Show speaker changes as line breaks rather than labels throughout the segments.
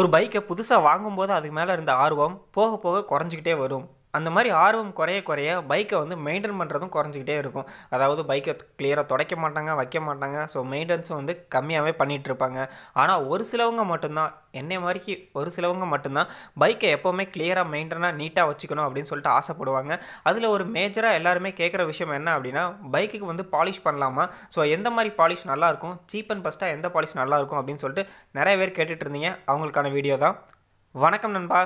ஒரு பைக்கை புதுசாக வாங்கும்போது அதுக்கு மேலே இருந்த ஆர்வம் போக போக குறைஞ்சிக்கிட்டே வரும் அந்த மாதிரி ஆர்வம் குறைய குறைய பைக்கை வந்து மெயின்டைன் பண்ணுறதும் குறைஞ்சிக்கிட்டே இருக்கும் அதாவது பைக்கை கிளியராக துடைக்க மாட்டாங்க வைக்க மாட்டாங்க ஸோ மெயின்டெனன்ஸும் வந்து கம்மியாகவே பண்ணிகிட்ருப்பாங்க ஆனால் ஒரு சிலவங்க மட்டும்தான் என்னை மாதிரிக்கு ஒரு சிலவங்க மட்டும்தான் பைக்கை எப்போவுமே கிளியராக மெயின்டெனாக நீட்டாக வச்சுக்கணும் அப்படின்னு சொல்லிட்டு ஆசைப்படுவாங்க அதில் ஒரு மேஜராக எல்லாருமே கேட்குற விஷயம் என்ன அப்படின்னா பைக்குக்கு வந்து பாலிஷ் பண்ணலாமா ஸோ எந்த மாதிரி பாலிஷ் நல்லாயிருக்கும் சீப் அண்ட் பெஸ்ட்டாக எந்த பாலிஷ் நல்லாயிருக்கும் அப்படின்னு சொல்லிட்டு நிறைய பேர் கேட்டுட்டு இருந்தீங்க அவங்களுக்கான வீடியோ தான் வணக்கம் நண்பா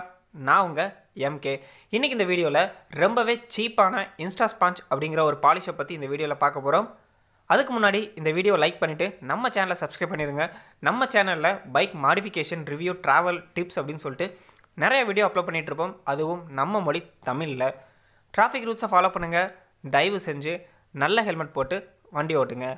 நான் உங்கள் எம்கே இன்றைக்கி இந்த வீடியோவில் ரொம்பவே சீப்பான இன்ஸ்டா ஸ்பாஞ்ச் அப்படிங்கிற ஒரு பாலிஷை பற்றி இந்த வீடியோவில் பார்க்க போகிறோம் அதுக்கு முன்னாடி இந்த வீடியோ லைக் பண்ணிவிட்டு நம்ம சேனலை சப்ஸ்கிரைப் பண்ணிடுங்க நம்ம சேனலில் bike modification review travel tips அப்படின்னு சொல்லிட்டு நிறைய வீடியோ அப்லோட் பண்ணிகிட்ருப்போம் அதுவும் நம்ம மொழி தமிழில் டிராஃபிக் ரூல்ஸை ஃபாலோ பண்ணுங்கள் தயவு செஞ்சு நல்ல ஹெல்மெட் போட்டு வண்டி ஓட்டுங்க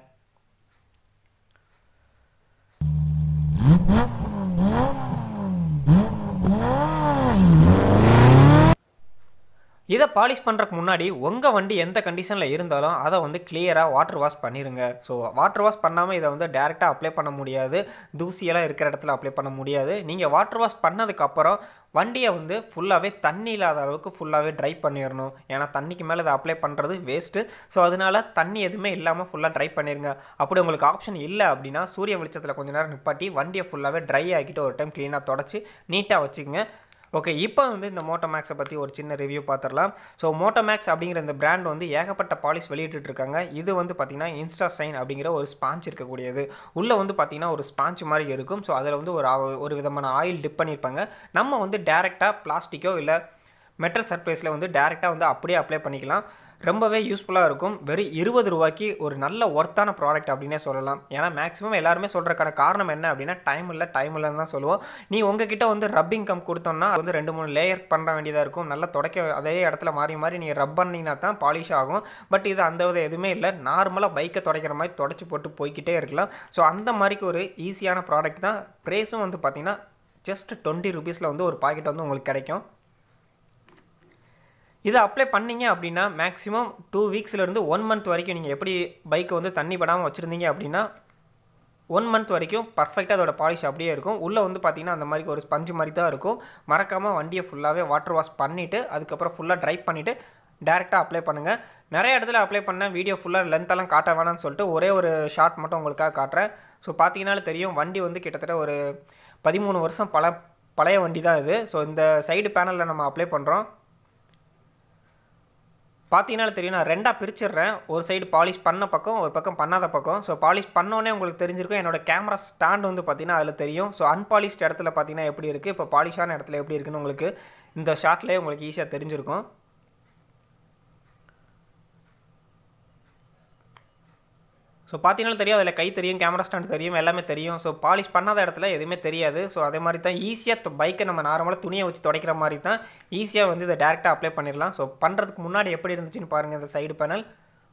இதை பாலிஷ் பண்ணுறக்கு முன்னாடி உங்கள் வண்டி எந்த கண்டிஷனில் இருந்தாலும் அதை வந்து கிளியராக வாட்டர் வாஷ் பண்ணிடுங்க ஸோ வாட்டர் வாஷ் பண்ணாமல் இதை வந்து டேரெக்டாக அப்ளை பண்ண முடியாது தூசியெல்லாம் இருக்கிற இடத்துல அப்ளை பண்ண முடியாது நீங்கள் வாட்டர் வாஷ் பண்ணதுக்கப்புறம் வண்டியை வந்து ஃபுல்லாகவே தண்ணி இல்லாத அளவுக்கு ஃபுல்லாகவே ட்ரை பண்ணிடணும் ஏன்னா தண்ணிக்கு மேலே இதை அப்ளை பண்ணுறது வேஸ்ட்டு ஸோ அதனால் தண்ணி எதுவுமே இல்லாமல் ஃபுல்லாக ட்ரை பண்ணிடுங்க அப்படி உங்களுக்கு ஆப்ஷன் இல்லை அப்படின்னா சூரிய வெளிச்சத்தில் கொஞ்சம் நேரம் நிப்பாட்டி வண்டியை ஃபுல்லாகவே ட்ரை ஆக்கிட்டு ஒரு டைம் க்ளீனாக தொடச்சி நீட்டாக வச்சுக்கோங்க ஓகே இப்போ வந்து இந்த மோட்டோ மேக்ஸை பற்றி ஒரு சின்ன ரிவ்யூ பார்த்துடலாம் ஸோ மோட்டோ மேக்ஸ் அப்படிங்கிற இந்த பிராண்ட் வந்து ஏகப்பட்ட பாலிஸ் வெளியிட்டுருக்காங்க இது வந்து பார்த்திங்கன்னா இன்ஸ்டா சைன் அப்படிங்கிற ஒரு ஸ்பாஞ்ச் இருக்கக்கூடியது உள்ளே வந்து பார்த்திங்கன்னா ஒரு ஸ்பாஞ்ச் மாதிரி இருக்கும் ஸோ அதில் வந்து ஒரு ஒரு விதமான ஆயில் டிப் பண்ணியிருப்பாங்க நம்ம வந்து டேரெக்டாக பிளாஸ்டிக்கோ இல்லை மெட்டல் சர்ப்ரைஸில் வந்து டேரெக்டாக வந்து அப்படியே அப்ளை பண்ணிக்கலாம் ரொம்பவே யூஸ்ஃபுல்லாக இருக்கும் வெறும் இருபது ரூபாய்க்கு ஒரு நல்ல ஒர்த்தான ப்ராடக்ட் அப்படின்னே சொல்லலாம் ஏன்னா மேக்ஸிமம் எல்லாருமே சொல்கிறக்கான காரணம் என்ன அப்படின்னா டைம் இல்லை டைம் இல்லைன்னு தான் சொல்லுவோம் நீ உங்ககிட்ட வந்து ரப்பிங் கம் கொடுத்தோம்னா அது வந்து ரெண்டு மூணு லேயர் பண்ண வேண்டியதாக இருக்கும் நல்லா தொடக்க அதே இடத்துல மாறி மாறி நீங்கள் ரப் பண்ணிங்கன்னா தான் பாலிஷ் ஆகும் பட் இது அந்த வித எதுவுமே இல்லை நார்மலாக பைக்கை தொடக்கிற மாதிரி தொடச்சி போட்டு போய்கிட்டே இருக்கலாம் ஸோ அந்த மாதிரிக்கு ஒரு ஈஸியான ப்ராடக்ட் தான் ப்ரைஸும் வந்து பார்த்திங்கன்னா ஜஸ்ட் டுவெண்ட்டி ருபீஸில் வந்து ஒரு பாக்கெட் வந்து உங்களுக்கு கிடைக்கும் இதை அப்ளை பண்ணிங்க அப்படின்னா மேக்ஸிமம் டூ வீக்ஸ்லேருந்து ஒன் மந்த் வரைக்கும் நீங்கள் எப்படி பைக்கை வந்து தண்ணி படாமல் வச்சுருந்தீங்க அப்படின்னா ஒன் மந்த் வரைக்கும் பர்ஃபெக்டாக அதோட பாலிஷ் அப்படியே இருக்கும் உள்ளே வந்து பார்த்திங்கன்னா அந்த மாதிரி ஒரு ஸ்பஞ்சு மாதிரி தான் இருக்கும் மறக்காமல் வண்டியை ஃபுல்லாகவே வாட்டர் வாஷ் பண்ணிவிட்டு அதுக்கப்புறம் ஃபுல்லாக ட்ரை பண்ணிவிட்டு டேரெக்டாக அப்ளை பண்ணுங்கள் நிறைய இடத்துல அப்ளை பண்ணேன் வீடியோ ஃபுல்லாக லென்த்தெல்லாம் காட்ட வேணாம்னு சொல்லிட்டு ஒரே ஒரு ஷார்ட் மட்டும் உங்களுக்காக காட்டுறேன் ஸோ பார்த்திங்கனாலும் தெரியும் வண்டி வந்து கிட்டத்தட்ட ஒரு பதிமூணு வருஷம் பல பழைய வண்டி தான் இது ஸோ இந்த சைடு பேனலில் நம்ம அப்ளை பண்ணுறோம் பார்த்தீங்கனால தெரியும் நான் ரெண்டாக பிரிச்சிடுறேன் ஒரு சைடு பாலிஷ் பண்ண பக்கம் ஒரு பக்கம் பண்ணாத பக்கம் ஸோ பாலிஷ் பண்ணோன்னே உங்களுக்கு தெரிஞ்சிருக்கும் என்னோடய கேமரா ஸ்டாண்ட் வந்து பார்த்திங்கன்னா அதில் தெரியும் ஸோ அன்பாலிஷ்ட் இடத்துல பார்த்தீங்கன்னா எப்படி இருக்குது இப்போ பாலிஷான இடத்துல எப்படி இருக்குன்னு உங்களுக்கு இந்த ஷாட்லேயே உங்களுக்கு ஈஸியாக தெரிஞ்சிருக்கும் ஸோ பார்த்தீங்கன்னா தெரியும் அதில் கை தெரியும் கேமரா ஸ்டாண்ட் தெரியும் எல்லாமே தெரியும் ஸோ பாலிஷ் பண்ணாத இடத்துல எதுவுமே தெரியாது ஸோ அதே மாதிரி தான் ஈஸியாக பைக்கை நம்ம நார்மலாக துணியை வச்சு துடைக்கிற மாதிரி தான் ஈஸியாக வந்து இதை டேரெக்டாக அப்ளை பண்ணிடலாம் ஸோ பண்ணுறதுக்கு முன்னாடி எப்படி இருந்துச்சுன்னு பாருங்கள் இந்த சைடு பேனல்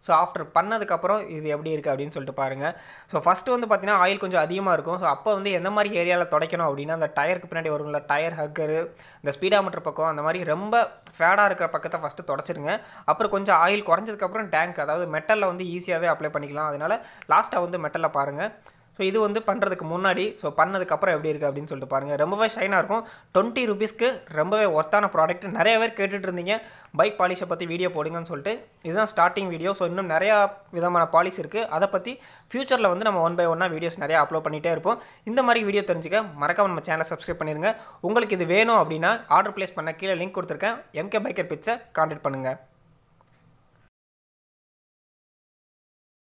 ஸோ ஆஃப்டர் பண்ணதுக்கப்புறம் இது எப்படி இருக்குது அப்படின்னு சொல்லிட்டு பாருங்கள் ஸோ ஃபஸ்ட்டு வந்து பார்த்திங்கன்னா ஆயில் கொஞ்சம் அதிகமாக இருக்கும் ஸோ அப்போ வந்து எந்த மாதிரி ஏரியாவில் துடைக்கணும் அப்படின்னா அந்த டயருக்கு பின்னாடி வரும்ல டயர் ஹக்கரு இந்த ஸ்பீடாமீட்டர் பக்கம் அந்த மாதிரி ரொம்ப ஃபேடாக இருக்கிற பக்கத்தை ஃபஸ்ட்டு தொடச்சிருங்க அப்புறம் கொஞ்சம் ஆயில் குறைஞ்சதுக்கப்புறம் டேங்க் அதாவது மெட்டலில் வந்து ஈஸியாகவே அப்ளை பண்ணிக்கலாம் அதனால் லாஸ்ட்டாக வந்து மெட்டலில் பாருங்கள் ஸோ இது வந்து பண்ணுறதுக்கு முன்னாடி ஸோ பண்ணதுக்கப்புறம் எப்படி இருக்குது அப்படின்னு சொல்லிட்டு பாருங்கள் ரொம்பவே ஷைனாக இருக்கும் டுவெண்ட்டி ருபீஸ்க்கு ரொம்பவே ஒர்த்தான ப்ராடக்ட் நிறைய பேர் கேட்டுட்டு இருந்தீங்க பைக் பாலிஷை பற்றி வீடியோ போடுங்கன்னு சொல்லிட்டு இதுதான் ஸ்டார்டிங் வீடியோ ஸோ இன்னும் நிறையா விதமான பாலிஸ் இருக்குது அதை பற்றி ஃப்யூச்சரில் வந்து நம்ம ஒன் பை ஒன்னாக வீடியோஸ் நிறையா அப்லோட் பண்ணிகிட்டே இருப்போம் இந்த மாதிரி வீடியோ தெரிஞ்சுக்க மறக்காம நம்ம சேனலை சப்ஸ்கிரைப் பண்ணிடுங்க உங்களுக்கு இது வேணும் அப்படின்னா ஆர்டர் ப்ளேஸ் பண்ண கீழே லிங்க் கொடுத்துருக்கேன் எம்கே பைக்கர் பிச்சை கான்டாக்ட் பண்ணுங்கள்